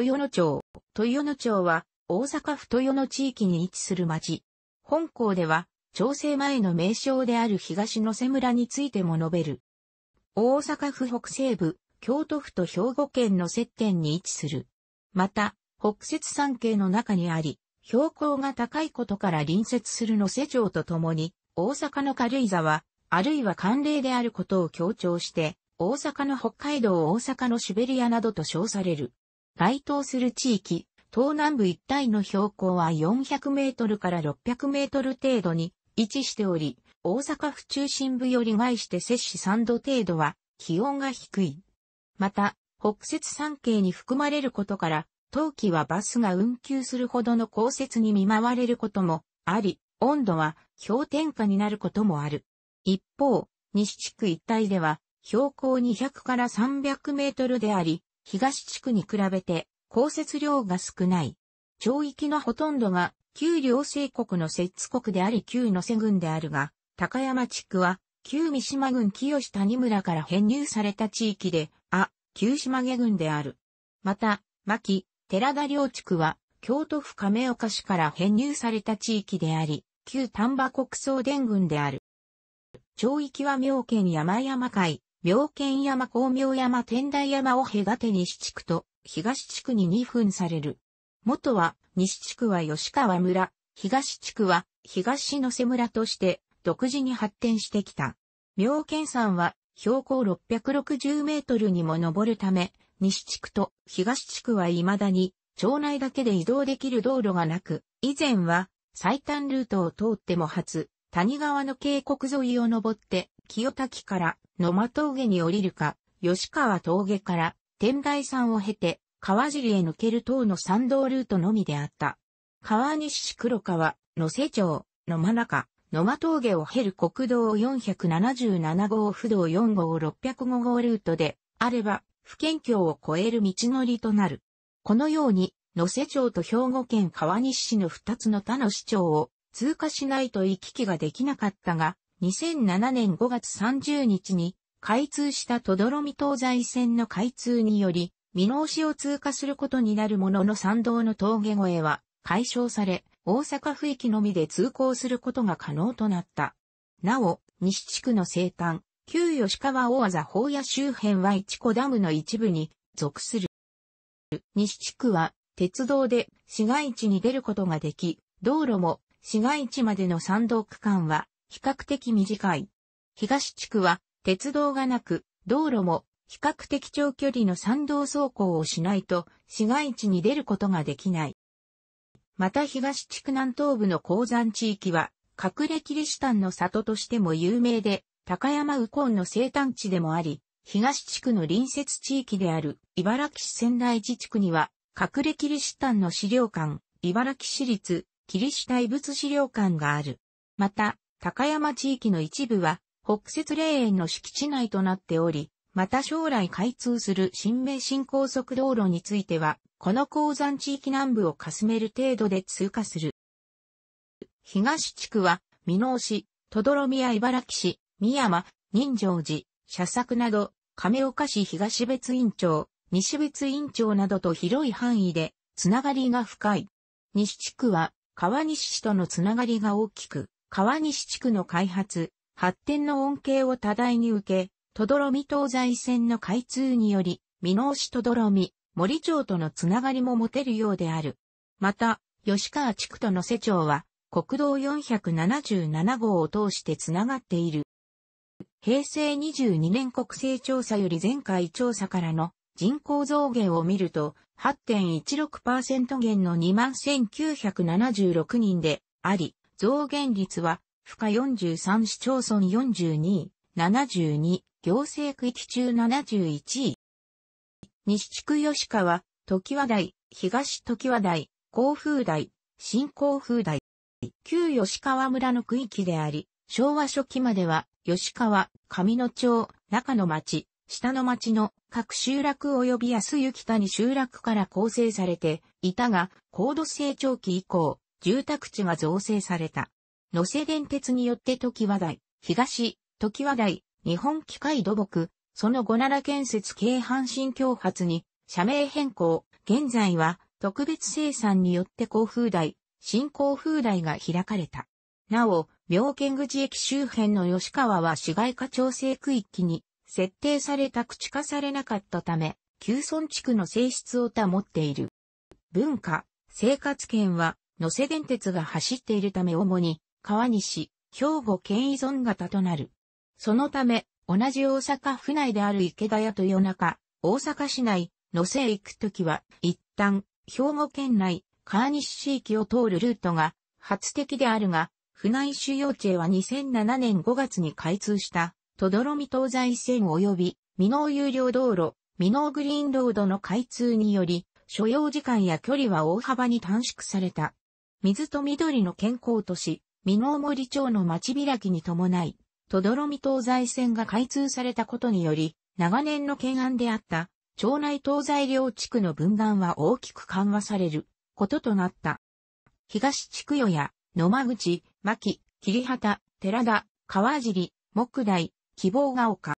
豊野町。豊野町は、大阪府豊野地域に位置する町。本校では、調整前の名称である東野瀬村についても述べる。大阪府北西部、京都府と兵庫県の接点に位置する。また、北雪山系の中にあり、標高が高いことから隣接する野瀬町とともに、大阪の軽井沢、あるいは寒冷であることを強調して、大阪の北海道大阪のシベリアなどと称される。該当する地域、東南部一帯の標高は400メートルから600メートル程度に位置しており、大阪府中心部より外して摂氏3度程度は気温が低い。また、北雪山系に含まれることから、冬季はバスが運休するほどの降雪に見舞われることもあり、温度は氷点下になることもある。一方、西地区一帯では標高200から300メートルであり、東地区に比べて降雪量が少ない。町域のほとんどが旧両政国の摂津国であり旧野瀬郡であるが、高山地区は旧三島郡清谷村から編入された地域で、あ、旧島毛郡である。また、牧、寺田両地区は京都府亀岡市から編入された地域であり、旧丹波国総伝郡である。町域は妙見山山会、妙見山光明山天台山を隔て西地区と東地区に2分される。元は西地区は吉川村、東地区は東野瀬村として独自に発展してきた。妙見山は標高660メートルにも上るため、西地区と東地区は未だに町内だけで移動できる道路がなく、以前は最短ルートを通っても初、谷川の渓谷沿いを登って、清滝から野間峠に降りるか、吉川峠から天台山を経て、川尻へ抜ける等の山道ルートのみであった。川西市黒川、野瀬町、野間中、野間峠を経る国道477号不動4号605号ルートで、あれば、不県境を越える道のりとなる。このように、野瀬町と兵庫県川西市の2つの他の市町を通過しないと行き来ができなかったが、2007年5月30日に開通したとどろみ東西線の開通により、見直しを通過することになるものの参道の峠越えは解消され、大阪府域のみで通行することが可能となった。なお、西地区の西端、旧吉川大技法屋周辺は一子ダムの一部に属する。西地区は鉄道で市街地に出ることができ、道路も市街地までの山道区間は比較的短い。東地区は鉄道がなく、道路も比較的長距離の山道走行をしないと市街地に出ることができない。また東地区南東部の鉱山地域は隠れキリシタンの里としても有名で、高山右近の生誕地でもあり、東地区の隣接地域である茨城市仙台自治区には隠れキリシタンの資料館、茨城市立キリシタ遺物資料館がある。また、高山地域の一部は、北雪霊園の敷地内となっており、また将来開通する新名神高速道路については、この鉱山地域南部をかすめる程度で通過する。東地区は、美濃市、とどろ宮茨城市、三山、人情寺、社作など、亀岡市東別院町、西別院町などと広い範囲で、つながりが深い。西地区は、川西市とのつながりが大きく、川西地区の開発、発展の恩恵を多大に受け、とどろみ東西線の開通により、美濃市とどろみ、森町とのつながりも持てるようである。また、吉川地区との世町は、国道477号を通してつながっている。平成22年国勢調査より前回調査からの人口増減を見ると、8.16%減の21,976人であり、増減率は、負荷43市町村42位、72、行政区域中71位。西地区吉川、時和台、東時和台、甲風台、新甲風台。旧吉川村の区域であり、昭和初期までは、吉川、上野町、中野町、下の町の各集落及び安行谷集落から構成されていたが、高度成長期以降、住宅地が造成された。野瀬電鉄によって時和台、東、時和台、日本機械土木、その後奈良建設京阪神共発に、社名変更、現在は特別生産によって甲風台、新甲風台が開かれた。なお、妙見口駅周辺の吉川は市街化調整区域に設定された口化されなかったため、旧村地区の性質を保っている。文化、生活圏は野瀬電鉄が走っているため主に、川西、兵庫県依存型となる。そのため、同じ大阪府内である池田と夜中、大阪市内、野瀬へ行くときは、一旦、兵庫県内、川西市域を通るルートが、初的であるが、府内主要地へは2007年5月に開通した、とどろみ東西線及び、未納有料道路、未納グリーンロードの開通により、所要時間や距離は大幅に短縮された。水と緑の健康都市、美濃森町の町開きに伴い、とどろみ東西線が開通されたことにより、長年の懸案であった、町内東西両地区の分断は大きく緩和されることとなった。東地区与や野間口、牧、桐畑、寺田、川尻、木台、希望が丘。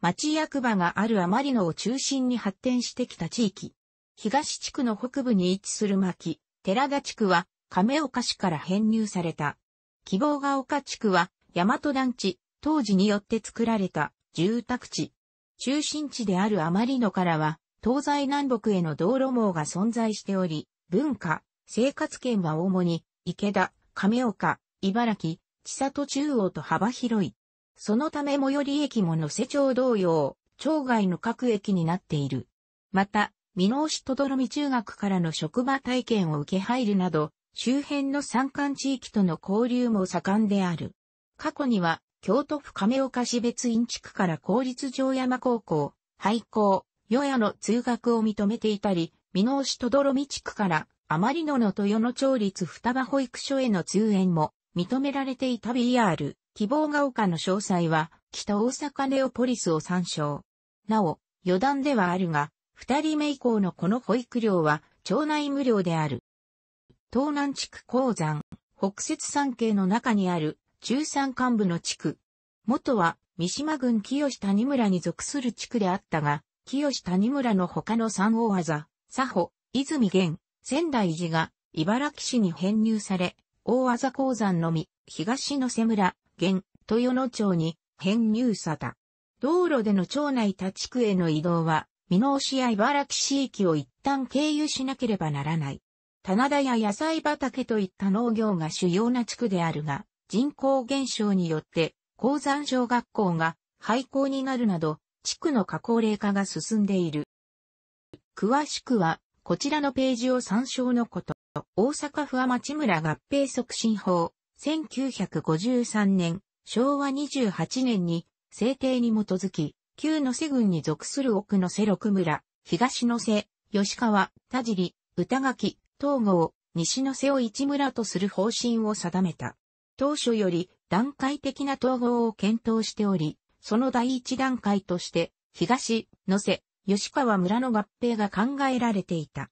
町役場があるあまりのを中心に発展してきた地域。東地区の北部に位置する牧、寺田地区は亀岡市から編入された。希望が丘地区は、大和団地、当時によって作られた住宅地。中心地である余り野からは、東西南北への道路網が存在しており、文化、生活圏は主に、池田、亀岡、茨城、千里中央と幅広い。そのため最寄り駅も野瀬町同様、町外の各駅になっている。また、美濃市とどろみ中学からの職場体験を受け入るなど、周辺の山間地域との交流も盛んである。過去には、京都府亀岡市別院地区から公立城山高校、廃校、与野の通学を認めていたり、美濃市とどろみ地区から、あまりのの豊野町立双葉保育所への通園も認められていた BR、希望が丘の詳細は、北大阪ネオポリスを参照。なお、余談ではあるが、二人目以降のこの保育料は、町内無料である。東南地区鉱山、北雪山系の中にある中山幹部の地区。元は三島郡清谷村に属する地区であったが、清谷村の他の三大技、佐保、泉源、仙台寺が茨城市に編入され、大技鉱山のみ、東の瀬村、源、豊野町に編入さた。道路での町内他地区への移動は、美濃市や茨城市域を一旦経由しなければならない。棚田や野菜畑といった農業が主要な地区であるが、人口減少によって、鉱山小学校が廃校になるなど、地区の加工例化が進んでいる。詳しくは、こちらのページを参照のこと。大阪府は町村合併促進法、1953年、昭和28年に、制定に基づき、旧野瀬郡に属する奥野瀬六村、東野瀬、吉川、田尻、歌垣、東郷、西の瀬を市村とする方針を定めた。当初より段階的な統合を検討しており、その第一段階として、東、野瀬、吉川村の合併が考えられていた。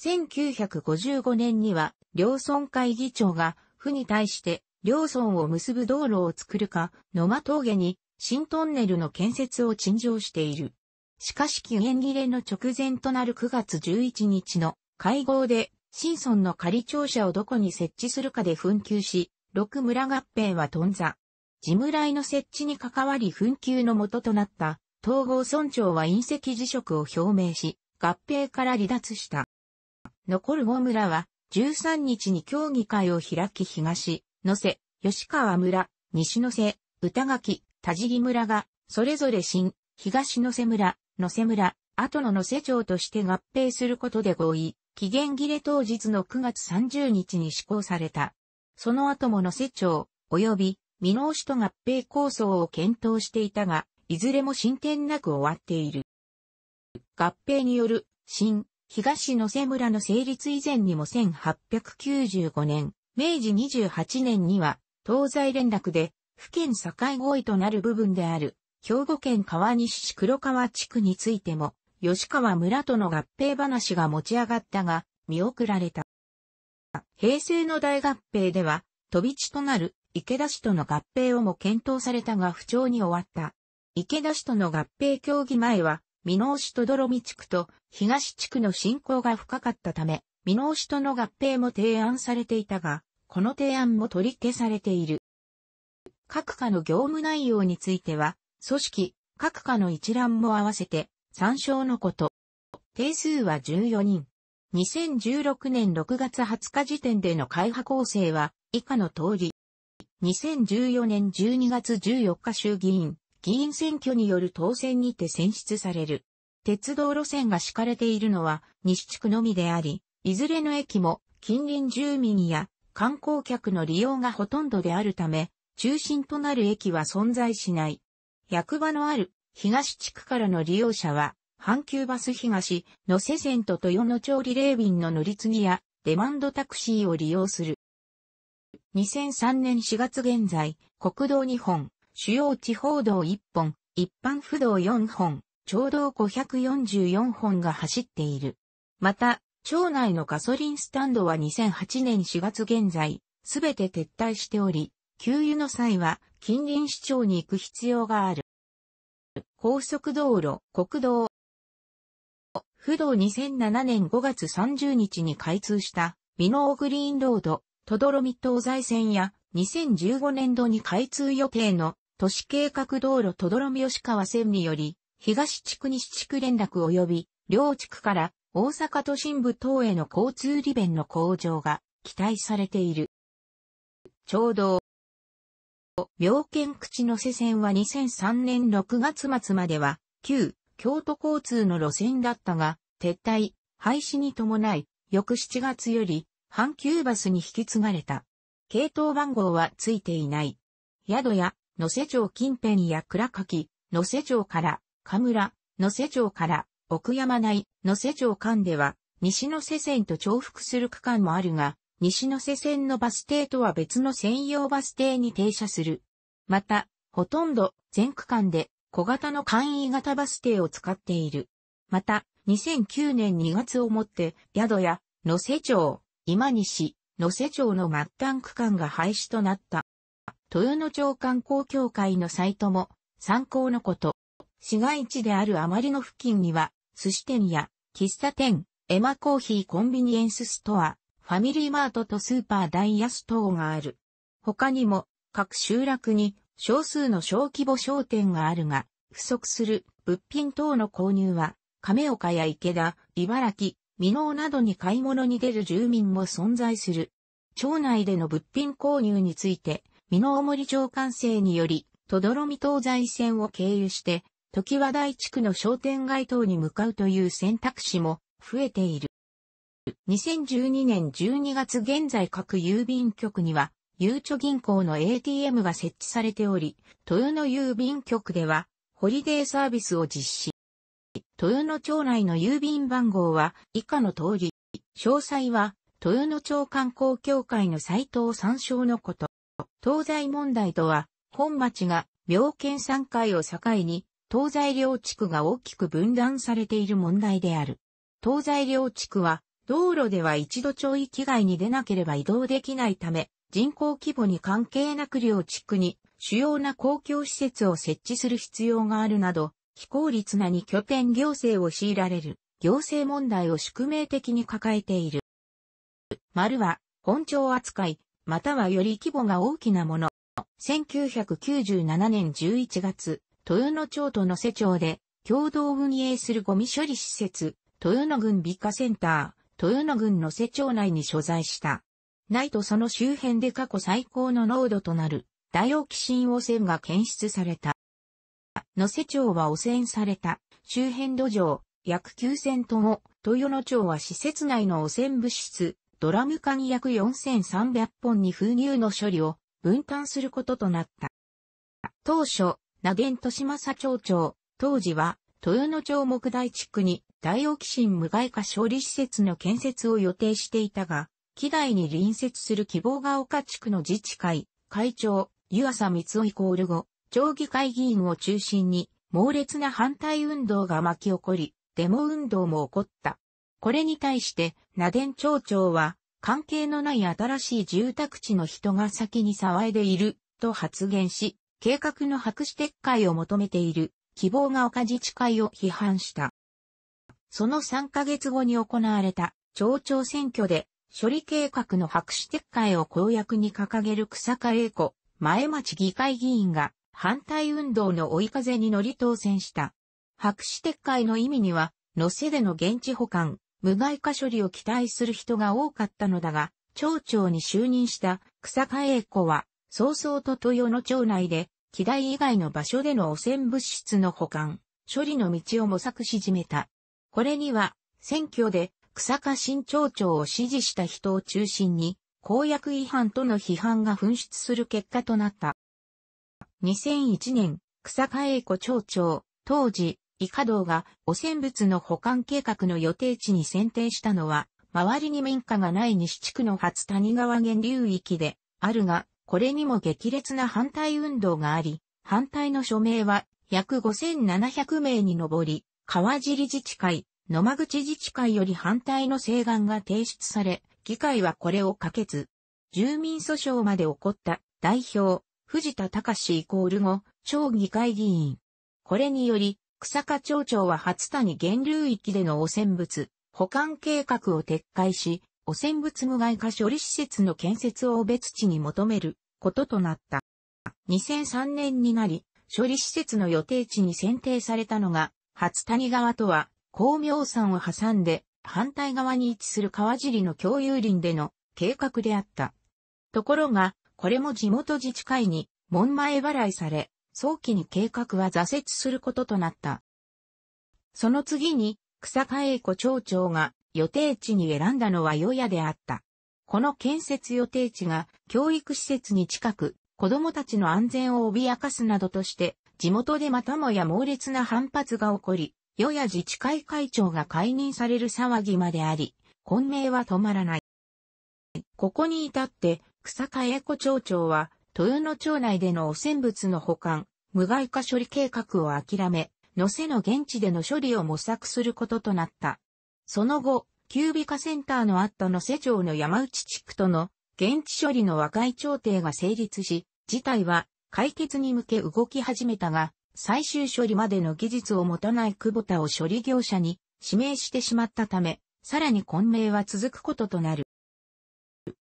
1955年には、両村会議長が、府に対して、両村を結ぶ道路を作るか、野間峠に、新トンネルの建設を陳情している。しかし期限切れの直前となる9月11日の会合で新村の仮庁舎をどこに設置するかで紛糾し、六村合併は頓挫。地村井の設置に関わり紛糾の元となった統合村長は隕石辞職を表明し、合併から離脱した。残る五村は、13日に協議会を開き東、野瀬、吉川村、西野瀬、歌垣、田尻村が、それぞれ新、東野瀬村、野瀬村、後の野瀬町として合併することで合意。期限切れ当日の9月30日に施行された。その後も野瀬町、及び、美濃市と合併構想を検討していたが、いずれも進展なく終わっている。合併による、新、東野瀬村の成立以前にも1895年、明治28年には、東西連絡で、府県境合意となる部分である、兵庫県川西市黒川地区についても、吉川村との合併話が持ち上がったが、見送られた。平成の大合併では、飛び地となる池田市との合併をも検討されたが不調に終わった。池田市との合併協議前は、美濃市と泥見地区と東地区の振興が深かったため、美濃市との合併も提案されていたが、この提案も取り消されている。各課の業務内容については、組織、各課の一覧も合わせて参照のこと。定数は14人。2016年6月20日時点での会派構成は以下の通り。2014年12月14日衆議院、議員選挙による当選にて選出される。鉄道路線が敷かれているのは西地区のみであり、いずれの駅も近隣住民や観光客の利用がほとんどであるため、中心となる駅は存在しない。役場のある東地区からの利用者は、阪急バス東、野瀬線と豊野町リレー便の乗り継ぎや、デマンドタクシーを利用する。2003年4月現在、国道2本、主要地方道1本、一般府道4本、町道544本が走っている。また、町内のガソリンスタンドは2008年4月現在、すべて撤退しており、給油の際は近隣市町に行く必要がある。高速道路、国道。不動2007年5月30日に開通した美濃グリーンロード、とどろみ東西線や2015年度に開通予定の都市計画道路とどろみ吉川線により、東地区西地区連絡及び、両地区から大阪都心部等への交通利便の向上が期待されている。ちょうど病犬口の瀬線は2003年6月末までは、旧京都交通の路線だったが、撤退、廃止に伴い、翌7月より、阪急バスに引き継がれた。系統番号はついていない。宿や、野瀬町近辺や倉垣、野瀬町から、神村、野瀬町から、奥山内、野瀬町間では、西野瀬線と重複する区間もあるが、西野瀬線のバス停とは別の専用バス停に停車する。また、ほとんど全区間で小型の簡易型バス停を使っている。また、2009年2月をもって宿や野瀬町、今西、野瀬町の末端区間が廃止となった。豊野町観光協会のサイトも参考のこと。市街地であるあまりの付近には、寿司店や喫茶店、エマコーヒーコンビニエンスストア、ファミリーマートとスーパーダイヤス等がある。他にも、各集落に少数の小規模商店があるが、不足する物品等の購入は、亀岡や池田、茨城、美面などに買い物に出る住民も存在する。町内での物品購入について、美濃森町管制により、とどろみ東西線を経由して、時和台地区の商店街等に向かうという選択肢も増えている。2012年12月現在各郵便局には、ゆうちょ銀行の ATM が設置されており、豊野郵便局では、ホリデーサービスを実施。豊野町内の郵便番号は以下の通り、詳細は豊野町観光協会のサイトを参照のこと。東西問題とは、本町が病県3回を境に、東西両地区が大きく分断されている問題である。東西両地区は、道路では一度町域外に出なければ移動できないため、人口規模に関係なく両地区に主要な公共施設を設置する必要があるなど、非効率なに拠点行政を強いられる、行政問題を宿命的に抱えている。丸は、本庁扱い、またはより規模が大きなもの。1997年11月、豊野町と野瀬町で共同運営するゴミ処理施設、豊野郡美化センター。豊野郡の瀬町内に所在した。ないとその周辺で過去最高の濃度となる、ダイオキシン汚染が検出された。野瀬町は汚染された、周辺土壌、約9000トンを、豊野町は施設内の汚染物質、ドラム缶約4300本に封入の処理を分担することとなった。当初、名源利正町長、当時は豊野町木大地区に大オキシン無害化処理施設の建設を予定していたが、機内に隣接する希望が丘地区の自治会、会長、湯浅光夫イコール後、町議会議員を中心に、猛烈な反対運動が巻き起こり、デモ運動も起こった。これに対して、ナデン町長は、関係のない新しい住宅地の人が先に騒いでいる、と発言し、計画の白紙撤回を求めている、希望が丘自治会を批判した。その3ヶ月後に行われた町長選挙で処理計画の白紙撤回を公約に掲げる草加栄子、前町議会議員が反対運動の追い風に乗り当選した。白紙撤回の意味には、野瀬での現地保管、無害化処理を期待する人が多かったのだが、町長に就任した草加栄子は、早々と豊野町内で、機台以外の場所での汚染物質の保管、処理の道を模索し始めた。これには、選挙で、草加新町長を支持した人を中心に、公約違反との批判が噴出する結果となった。2001年、草加栄子町長、当時、イカ道が汚染物の保管計画の予定地に選定したのは、周りに民家がない西地区の初谷川源流域であるが、これにも激烈な反対運動があり、反対の署名は約5700名に上り、川尻自治会、野間口自治会より反対の請願が提出され、議会はこれを可決。住民訴訟まで起こった代表、藤田隆イコール後、町議会議員。これにより、草加町長は初谷源流域での汚染物、保管計画を撤回し、汚染物無害化処理施設の建設を別地に求めることとなった。2003年になり、処理施設の予定地に選定されたのが、初谷川とは、光明山を挟んで、反対側に位置する川尻の共有林での計画であった。ところが、これも地元自治会に門前払いされ、早期に計画は挫折することとなった。その次に、草加栄子町長が予定地に選んだのは与野であった。この建設予定地が教育施設に近く、子供たちの安全を脅かすなどとして、地元でまたもや猛烈な反発が起こり、与や自治会会長が解任される騒ぎまであり、混迷は止まらない。ここに至って、草加栄子町長は、豊野町内での汚染物の保管、無害化処理計画を諦め、野瀬の現地での処理を模索することとなった。その後、キュービカセンターのあった野瀬町の山内地区との現地処理の和解調停が成立し、事態は解決に向け動き始めたが、最終処理までの技術を持たない久保田を処理業者に指名してしまったため、さらに混迷は続くこととなる。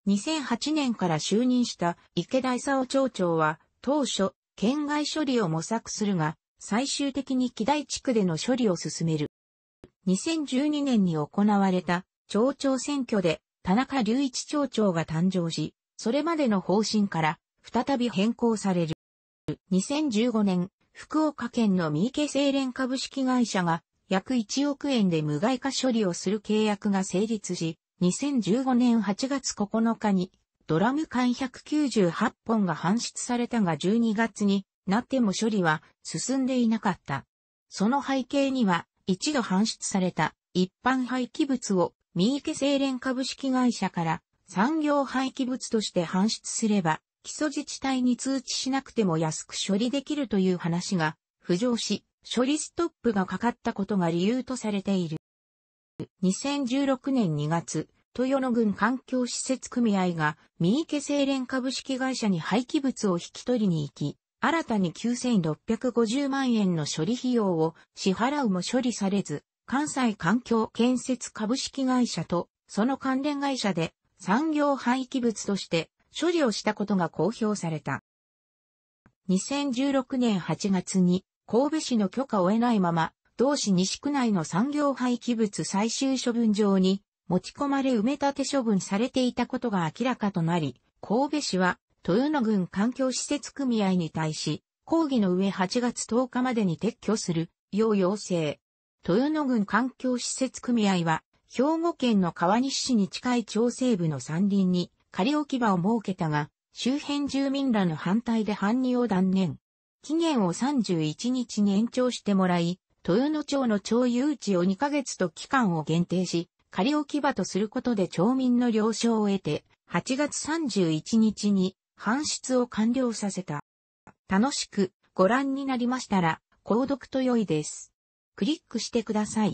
2008年から就任した池田勲町長は、当初、県外処理を模索するが、最終的に木台地区での処理を進める。2012年に行われた町長選挙で田中隆一町長が誕生し、それまでの方針から再び変更される。2015年、福岡県の三池精錬株式会社が約1億円で無害化処理をする契約が成立し、2015年8月9日にドラム缶198本が搬出されたが12月になっても処理は進んでいなかった。その背景には一度搬出された一般廃棄物を三池精錬株式会社から産業廃棄物として搬出すれば基礎自治体に通知しなくても安く処理できるという話が浮上し、処理ストップがかかったことが理由とされている。2016年2月、豊野郡環境施設組合が三池精錬株式会社に廃棄物を引き取りに行き、新たに9650万円の処理費用を支払うも処理されず、関西環境建設株式会社とその関連会社で産業廃棄物として処理をしたことが公表された。2016年8月に神戸市の許可を得ないまま、同市西区内の産業廃棄物最終処分場に持ち込まれ埋め立て処分されていたことが明らかとなり、神戸市は豊野郡環境施設組合に対し、抗議の上8月10日までに撤去する要要請。豊野郡環境施設組合は、兵庫県の川西市に近い調整部の山林に、仮置き場を設けたが、周辺住民らの反対で搬入を断念。期限を31日に延長してもらい、豊野町の町有地を2ヶ月と期間を限定し、仮置き場とすることで町民の了承を得て、8月31日に搬出を完了させた。楽しくご覧になりましたら、購読と良いです。クリックしてください。